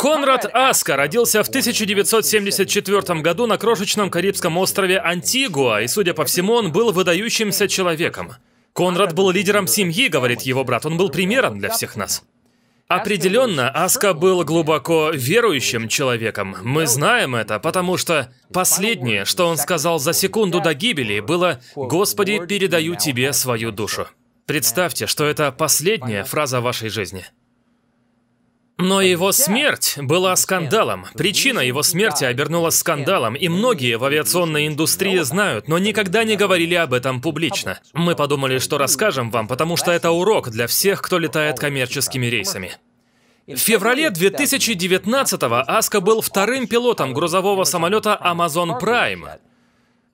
Конрад Аска родился в 1974 году на крошечном карибском острове Антигуа, и, судя по всему, он был выдающимся человеком. Конрад был лидером семьи, говорит его брат, он был примером для всех нас. Определенно, Аска был глубоко верующим человеком. Мы знаем это, потому что последнее, что он сказал за секунду до гибели, было «Господи, передаю тебе свою душу». Представьте, что это последняя фраза вашей жизни – но его смерть была скандалом. Причина его смерти обернулась скандалом, и многие в авиационной индустрии знают, но никогда не говорили об этом публично. Мы подумали, что расскажем вам, потому что это урок для всех, кто летает коммерческими рейсами. В феврале 2019-го Аска был вторым пилотом грузового самолета Amazon Prime,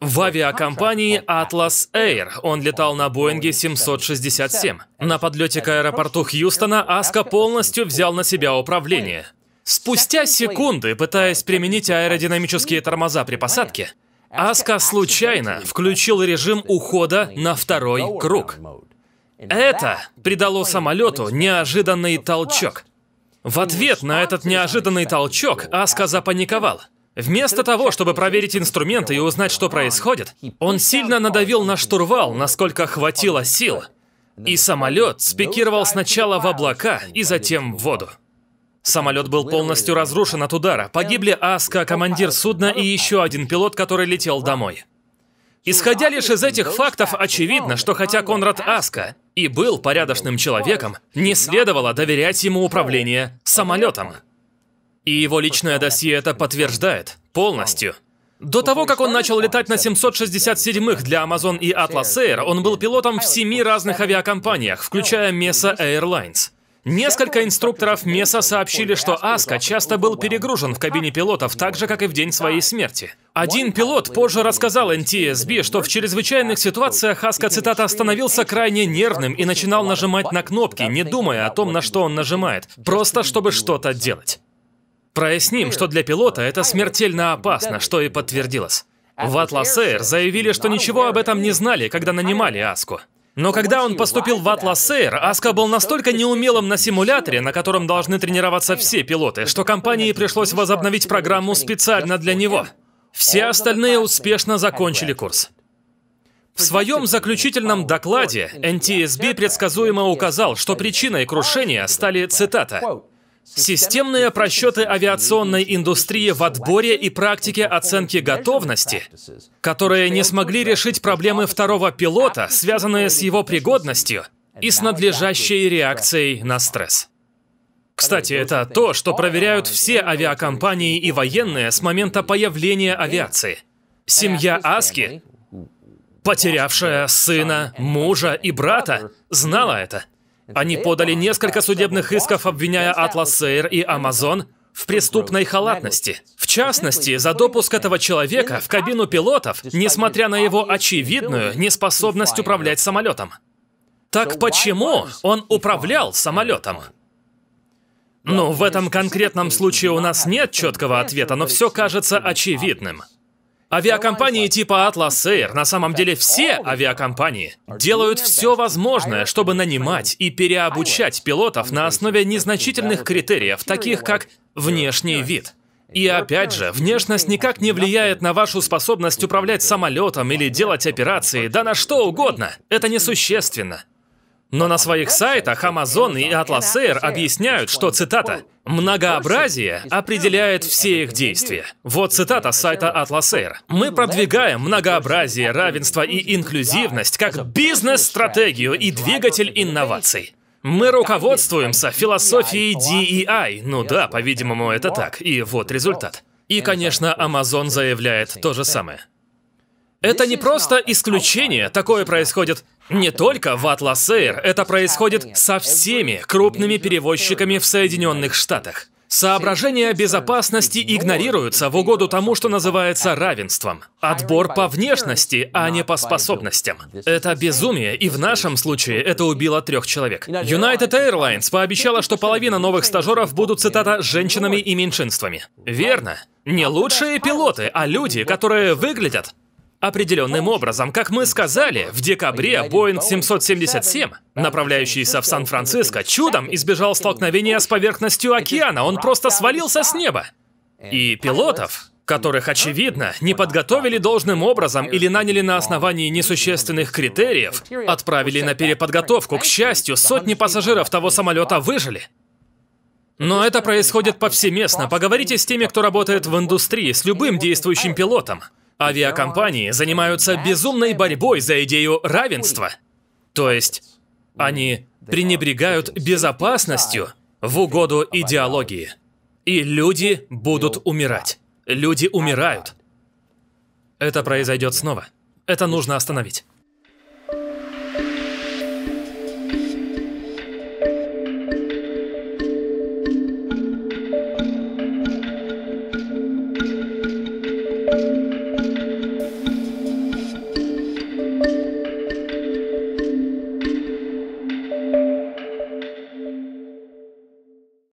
в авиакомпании Atlas Air. Он летал на Боинге 767. На подлете к аэропорту Хьюстона Аска полностью взял на себя управление. Спустя секунды, пытаясь применить аэродинамические тормоза при посадке, Аска случайно включил режим ухода на второй круг. Это придало самолету неожиданный толчок. В ответ на этот неожиданный толчок Аска запаниковал – Вместо того, чтобы проверить инструменты и узнать, что происходит, он сильно надавил на штурвал, насколько хватило сил. И самолет спикировал сначала в облака и затем в воду. Самолет был полностью разрушен от удара. Погибли Аска, командир судна и еще один пилот, который летел домой. Исходя лишь из этих фактов, очевидно, что хотя Конрад Аска и был порядочным человеком, не следовало доверять ему управление самолетом. И его личное досье это подтверждает. Полностью. До того, как он начал летать на 767-х для Amazon и Atlas Air, он был пилотом в семи разных авиакомпаниях, включая Mesa Airlines. Несколько инструкторов Меса сообщили, что Аска часто был перегружен в кабине пилотов, так же, как и в день своей смерти. Один пилот позже рассказал NTSB, что в чрезвычайных ситуациях Аска, цитата, становился крайне нервным и начинал нажимать на кнопки, не думая о том, на что он нажимает, просто чтобы что-то делать. Проясним, что для пилота это смертельно опасно, что и подтвердилось. В Atlas Air заявили, что ничего об этом не знали, когда нанимали Аску. Но когда он поступил в Atlas Air, Аска был настолько неумелым на симуляторе, на котором должны тренироваться все пилоты, что компании пришлось возобновить программу специально для него. Все остальные успешно закончили курс. В своем заключительном докладе NTSB предсказуемо указал, что причиной крушения стали, цитата, Системные просчеты авиационной индустрии в отборе и практике оценки готовности, которые не смогли решить проблемы второго пилота, связанные с его пригодностью и с надлежащей реакцией на стресс. Кстати, это то, что проверяют все авиакомпании и военные с момента появления авиации. Семья Аски, потерявшая сына, мужа и брата, знала это. Они подали несколько судебных исков, обвиняя Atlas Air и Amazon в преступной халатности. В частности, за допуск этого человека в кабину пилотов, несмотря на его очевидную неспособность управлять самолетом. Так почему он управлял самолетом? Ну, в этом конкретном случае у нас нет четкого ответа, но все кажется очевидным. Авиакомпании типа Atlas Air, на самом деле все авиакомпании, делают все возможное, чтобы нанимать и переобучать пилотов на основе незначительных критериев, таких как внешний вид. И опять же, внешность никак не влияет на вашу способность управлять самолетом или делать операции, да на что угодно. Это несущественно. Но на своих сайтах Amazon и Atlas Air объясняют, что, цитата, «многообразие определяет все их действия». Вот цитата с сайта Atlas Air. «Мы продвигаем многообразие, равенство и инклюзивность как бизнес-стратегию и двигатель инноваций». Мы руководствуемся философией DEI. Ну да, по-видимому, это так. И вот результат. И, конечно, Amazon заявляет то же самое. Это не просто исключение, такое происходит не только в Atlas Air, это происходит со всеми крупными перевозчиками в Соединенных Штатах. Соображения безопасности игнорируются в угоду тому, что называется равенством. Отбор по внешности, а не по способностям. Это безумие, и в нашем случае это убило трех человек. United Airlines пообещала, что половина новых стажеров будут, цитата, «женщинами и меньшинствами». Верно. Не лучшие пилоты, а люди, которые выглядят Определенным образом, как мы сказали, в декабре Боинг 777, направляющийся в Сан-Франциско, чудом избежал столкновения с поверхностью океана, он просто свалился с неба. И пилотов, которых, очевидно, не подготовили должным образом или наняли на основании несущественных критериев, отправили на переподготовку. К счастью, сотни пассажиров того самолета выжили. Но это происходит повсеместно. Поговорите с теми, кто работает в индустрии, с любым действующим пилотом. Авиакомпании занимаются безумной борьбой за идею равенства. То есть они пренебрегают безопасностью в угоду идеологии. И люди будут умирать. Люди умирают. Это произойдет снова. Это нужно остановить. thank you